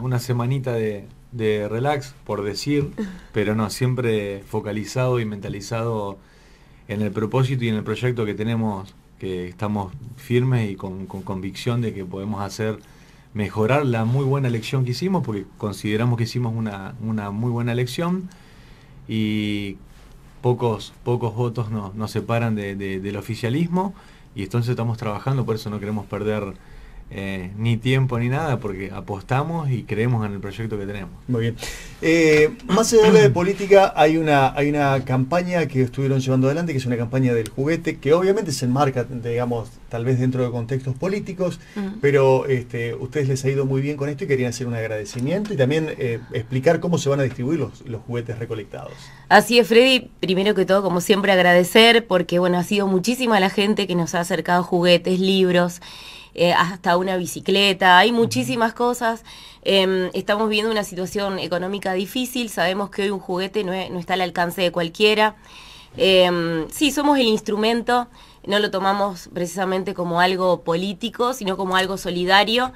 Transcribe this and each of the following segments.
una, semanita de, relax, por decir, pero no, siempre focalizado y mentalizado en el propósito y en el proyecto que tenemos, que estamos firmes y con, convicción de que podemos hacer mejorar la muy buena elección que hicimos, porque consideramos que hicimos una, muy buena elección y pocos, pocos votos nos, separan del oficialismo y entonces estamos trabajando, por eso no queremos perder eh, ni tiempo ni nada, porque apostamos y creemos en el proyecto que tenemos. Muy bien. Eh, más allá de política, hay una, hay una campaña que estuvieron llevando adelante, que es una campaña del juguete, que obviamente se enmarca, digamos, tal vez dentro de contextos políticos, pero este, ustedes les ha ido muy bien con esto y querían hacer un agradecimiento y también eh, explicar cómo se van a distribuir los, los juguetes recolectados. Así es, Freddy. Primero que todo, como siempre, agradecer, porque bueno, ha sido muchísima la gente que nos ha acercado juguetes, libros. Eh, hasta una bicicleta, hay muchísimas cosas. Em, estamos viendo una situación económica difícil, sabemos que hoy un juguete no, está al alcance de cualquiera. Em, sí, somos el instrumento, no lo tomamos precisamente como algo político, sino como algo solidario.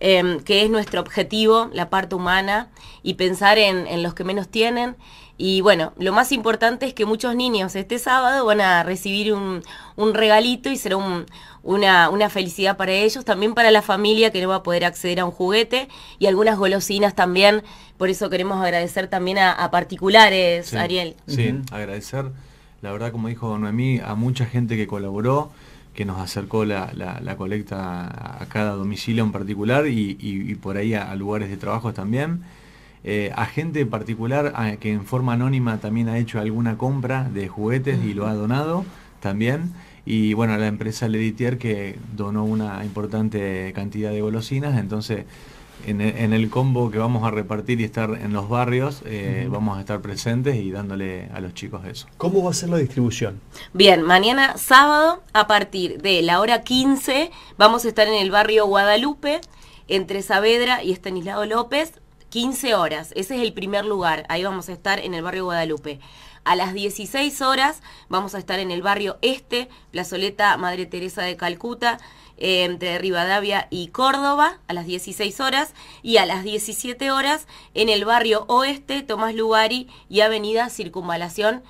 Em, que es nuestro objetivo, la parte humana, y pensar en, los que menos tienen. Y bueno, lo más importante es que muchos niños este sábado van a recibir un, regalito y será una, felicidad para ellos, también para la familia que no va a poder acceder a un juguete y algunas golosinas también. Por eso queremos agradecer también a, particulares, Ariel. Sí, agradecer, la verdad, como dijo Noemí, a mucha gente que colaboró que nos acercó la, colecta a cada domicilio en particular y, por ahí a, lugares de trabajo también. Eh, a gente particular que en forma anónima también ha hecho alguna compra de juguetes y lo ha donado también. Y bueno, a la empresa Leditier que donó una importante cantidad de golosinas, entonces e, en, el combo que vamos a repartir y estar en los barrios, eh, vamos a estar presentes y dándole a los chicos eso. ¿Cómo va a ser la distribución? Bien, mañana sábado a partir de la hora 15 vamos a estar en el barrio Guadalupe, entre Saavedra y Estanislao López, 15 horas. Ese es el primer lugar. Ahí vamos a estar en el barrio Guadalupe. A las 16 horas vamos a estar en el barrio Este, Plazoleta Madre Teresa de Calcuta entre Rivadavia y Córdoba a las 16 horas y a las 17 horas en el barrio Oeste, Tomás Lugari y Avenida Circunvalación.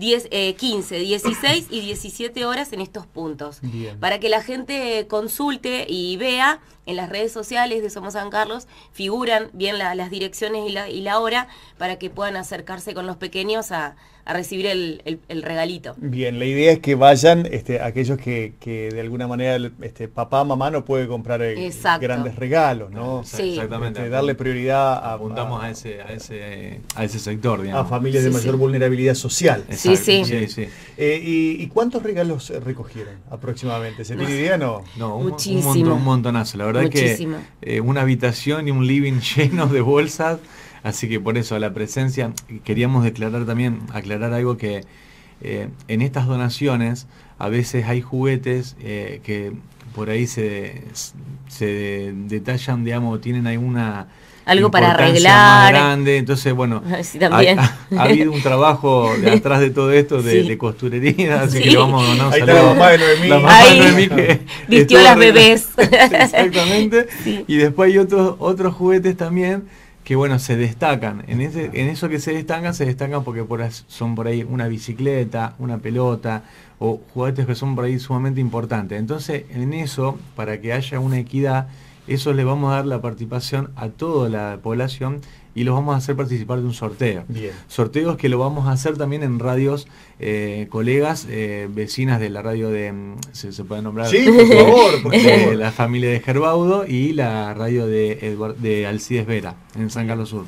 15, 16 eh, y 17 horas en estos puntos. Para que la gente consulte y vea en las redes sociales de Somos San Carlos, figuran bien las direcciones y la hora para que puedan acercarse con los pequeños a, a recibir el, regalito. Bien, la idea es que vayan este, aquellos que, de alguna manera este, papá, mamá no puede comprar eh, grandes regalos, ¿no? Sí. Exactamente. Este, darle prioridad a... Apuntamos a, ese, a, ese, sector, digamos. A familias de mayor vulnerabilidad social. Sí, sí. sí eh, y, cuántos regalos eh, recogieron aproximadamente? ¿Se tiene no, pues, idea no? No, un, Muchísimo. montonazo. La verdad que una habitación y un living lleno de bolsas. Así que por eso a la presencia, queríamos declarar también, aclarar algo que eh, en estas donaciones a veces hay juguetes eh, que por ahí se, se detallan, digamos, tienen alguna algo para arreglar. Más grande. Entonces, bueno, Ha, habido un trabajo de atrás de todo esto de, costurería, así que le vamos a donar un saludo. La mamá de Noemí. La mamá Ahí de Noemí que vistió las bebés. Exactamente. Y después hay otros, otros juguetes también que bueno, se destacan. En, eso que se destacan, se destacan porque son por ahí una bicicleta, una pelota o juguetes que son por ahí sumamente importantes. Entonces, en eso, para que haya una equidad, eso le vamos a dar la participación a toda la población y los vamos a hacer participar de un sorteo. Bien. Sorteos que lo vamos a hacer también en radios, eh, colegas, eh, vecinas de la radio de, mm, se, puede nombrar, sí, por favor, la familia de Gerbaudo y la radio de, Edward, de Alcides Vera, en San Carlos Sur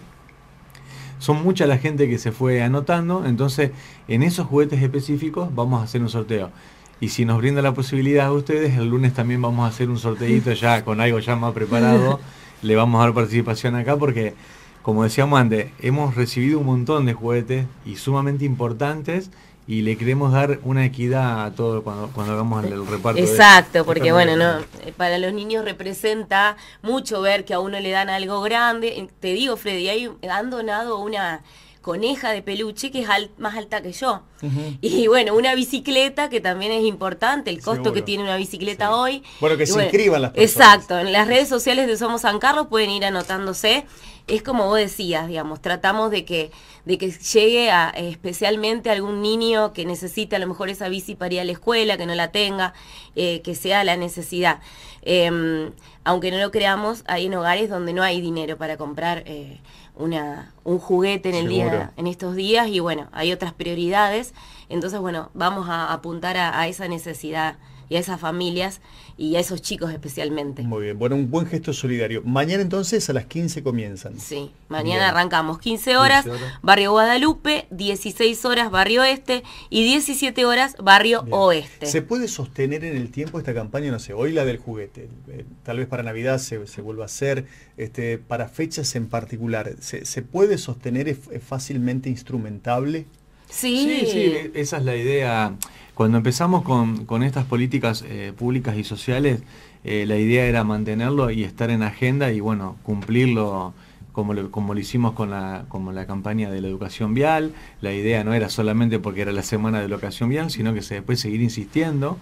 son mucha la gente que se fue anotando, entonces en esos juguetes específicos vamos a hacer un sorteo. Y si nos brinda la posibilidad a ustedes, el lunes también vamos a hacer un sorteito ya con algo ya más preparado. Le vamos a dar participación acá porque como decíamos antes, hemos recibido un montón de juguetes y sumamente importantes y le queremos dar una equidad a todos cuando, hagamos el, reparto. Exacto, porque bueno, no, eh, para los niños representa mucho ver que a uno le dan algo grande. Eh, te digo, Freddy, hay, han donado una coneja de peluche que es más alta que yo. Y bueno, una bicicleta que también es importante, el costo que tiene una bicicleta hoy. Bueno, que se inscriban las personas. Exacto, en las redes sociales de Somos San Carlos pueden ir anotándose. Es como vos decías, digamos, tratamos de que, de que llegue a, especialmente algún niño que necesite a lo mejor esa bici para ir a la escuela, que no la tenga, eh, que sea la necesidad. Em, aunque no lo creamos, hay en hogares donde no hay dinero para comprar eh, una, un juguete en el en estos días, y bueno, hay otras prioridades. Entonces, bueno, vamos a apuntar a, esa necesidad y a esas familias y a esos chicos especialmente. Muy bien, bueno, un buen gesto solidario. Mañana entonces a las 15 comienzan. Sí, mañana arrancamos 15 horas, Barrio Guadalupe, 16 horas Barrio Este y 17 horas Barrio Oeste. ¿Se puede sostener en el tiempo esta campaña? No sé, hoy la del juguete, eh, tal vez para Navidad se, vuelva a hacer, este, para fechas en particular, ¿se, puede sostener? fácilmente instrumentable? Sí. sí, esa es la idea. Cuando empezamos con, estas políticas eh, públicas y sociales, eh, la idea era mantenerlo y estar en agenda y bueno, cumplirlo como lo, hicimos con la, campaña de la educación vial. La idea no era solamente porque era la semana de la educación vial, sino que se, después seguir insistiendo.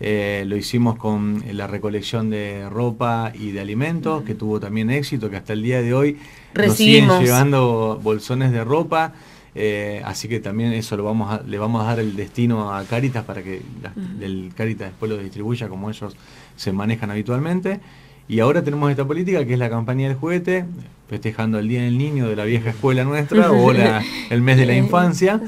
Eh, lo hicimos con la recolección de ropa y de alimentos, que tuvo también éxito, que hasta el día de hoy nos siguen llevando bolsones de ropa. Eh, así que también eso lo le vamos a dar el destino a Caritas para que Caritas después lo distribuya como ellos se manejan habitualmente. Y ahora tenemos esta política que es la campaña del juguete, festejando el Día del Niño de la vieja escuela nuestra o el mes de la eh, infancia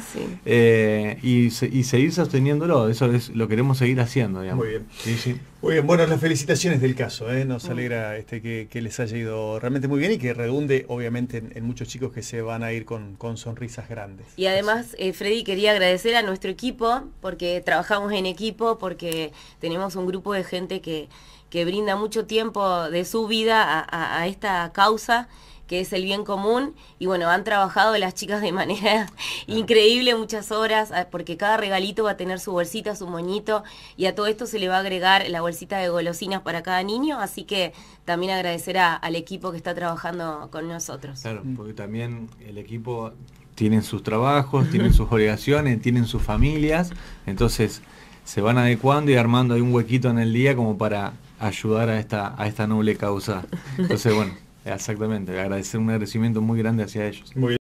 eh, y, seguir sosteniéndolo, eso es lo queremos seguir haciendo. Digamos. Muy bien. Muy bien, bueno, las felicitaciones del caso, ¿eh? nos alegra este, que, les haya ido realmente muy bien y que redunde obviamente en, muchos chicos que se van a ir con, sonrisas grandes. Y además, Freddy, quería agradecer a nuestro equipo porque trabajamos en equipo, porque tenemos un grupo de gente que que brinda mucho tiempo de su vida a, esta causa que es el bien común. Y bueno, han trabajado las chicas de manera increíble muchas horas, ah, porque cada regalito va a tener su bolsita, su moñito, y a todo esto se le va a agregar la bolsita de golosinas para cada niño. Así que también agradecer al equipo que está trabajando con nosotros. Claro, mm. porque también el equipo tienen sus trabajos, tienen sus obligaciones, tienen sus familias, entonces se van adecuando y armando ahí un huequito en el día como para ayudar a esta, a esta noble causa. Entonces, bueno, exactamente, agradecer un agradecimiento muy grande hacia ellos. Muy